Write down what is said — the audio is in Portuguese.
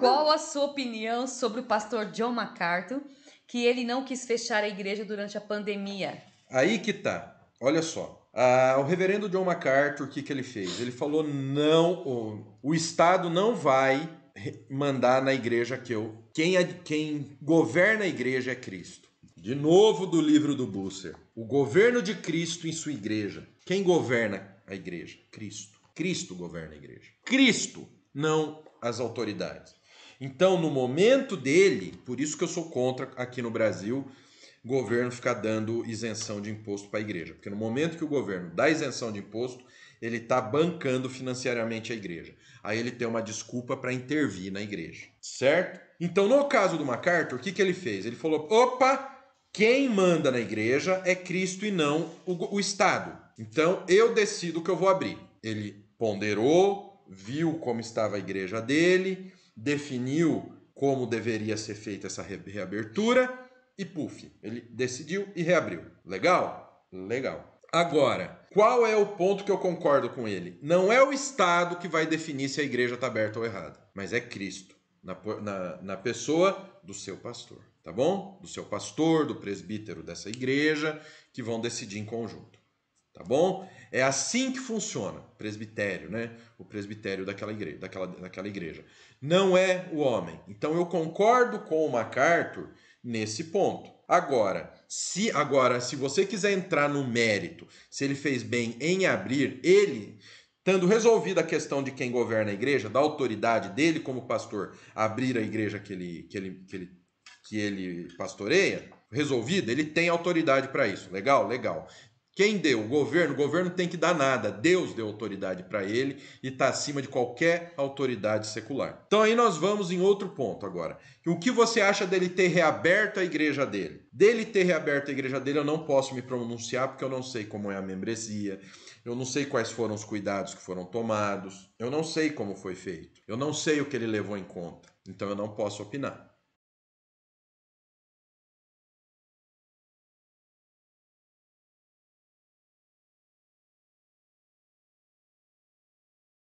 Qual a sua opinião sobre o pastor John MacArthur, que ele não quis fechar a igreja durante a pandemia? Aí que tá. Olha só. Ah, o reverendo John MacArthur, o que, que ele fez? Ele falou: não, o, o Estado não vai mandar na igreja que eu. Quem, é, quem governa a igreja é Cristo. De novo do livro do Busser. O governo de Cristo em sua igreja. Quem governa a igreja? Cristo. Cristo governa a igreja. Cristo, não as autoridades. Então, no momento dele, por isso que eu sou contra aqui no Brasil, governo ficar dando isenção de imposto para a igreja. Porque no momento que o governo dá isenção de imposto, ele está bancando financeiramente a igreja. Aí ele tem uma desculpa para intervir na igreja, certo? Então, no caso do MacArthur, o que, que ele fez? Ele falou: opa, quem manda na igreja é Cristo e não o, o Estado. Então, eu decido que eu vou abrir. Ele ponderou, viu como estava a igreja dele, definiu como deveria ser feita essa reabertura e puf, ele decidiu e reabriu. Legal? Legal. Agora, qual é o ponto que eu concordo com ele? Não é o Estado que vai definir se a igreja está aberta ou errada, mas é Cristo, na, na, na pessoa do seu pastor, tá bom? Do seu pastor, do presbítero dessa igreja, que vão decidir em conjunto tá bom? É assim que funciona presbitério, né? O presbitério daquela igreja, daquela, daquela igreja. Não é o homem. Então eu concordo com o MacArthur nesse ponto. Agora, se agora se você quiser entrar no mérito, se ele fez bem em abrir, ele Tendo resolvido a questão de quem governa a igreja, da autoridade dele como pastor abrir a igreja que ele, que ele, que ele, que ele pastoreia, resolvida, ele tem autoridade para isso. Legal? Legal. Quem deu? O governo. O governo tem que dar nada. Deus deu autoridade para ele e está acima de qualquer autoridade secular. Então aí nós vamos em outro ponto agora. O que você acha dele ter reaberto a igreja dele? Dele ter reaberto a igreja dele, eu não posso me pronunciar porque eu não sei como é a membresia, eu não sei quais foram os cuidados que foram tomados, eu não sei como foi feito, eu não sei o que ele levou em conta. Então eu não posso opinar.